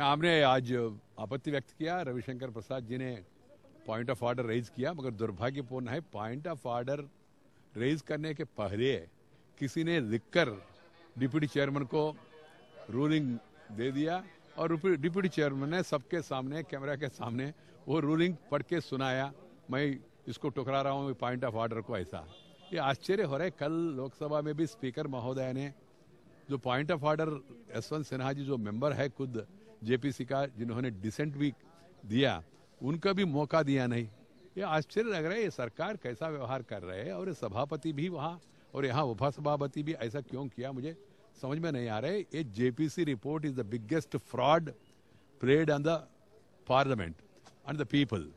आपने आज आपत्ति व्यक्त किया रविशंकर प्रसाद जी ने पॉइंट ऑफ ऑर्डर रेज किया मगर दुर्भाग्यपूर्ण है पॉइंट ऑफ ऑर्डर रेज करने के पहले किसी ने लिखकर डिप्यूटी चेयरमैन को रूलिंग दे दिया और डिप्यूटी चेयरमैन ने सबके सामने कैमरा के सामने वो रूलिंग पढ़ के सुनाया मैं इसको टुकरा रहा हूँ पॉइंट ऑफ ऑर्डर को ऐसा ये आश्चर्य हो रहा है कल लोकसभा में भी स्पीकर महोदय ने जो point of order Yashwant Sinha ji जो मेंबर है खुद जेपीसी का जिन्होंने डिसेंट भी दिया उनका भी मौका दिया नहीं ये आश्चर्य लग रहा है ये सरकार कैसा व्यवहार कर रहे है और ये सभापति भी वहाँ और यहाँ उपसभापति भी ऐसा क्यों किया मुझे समझ में नहीं आ रहा है ये JPC report is the biggest fraud played on the parliament and the people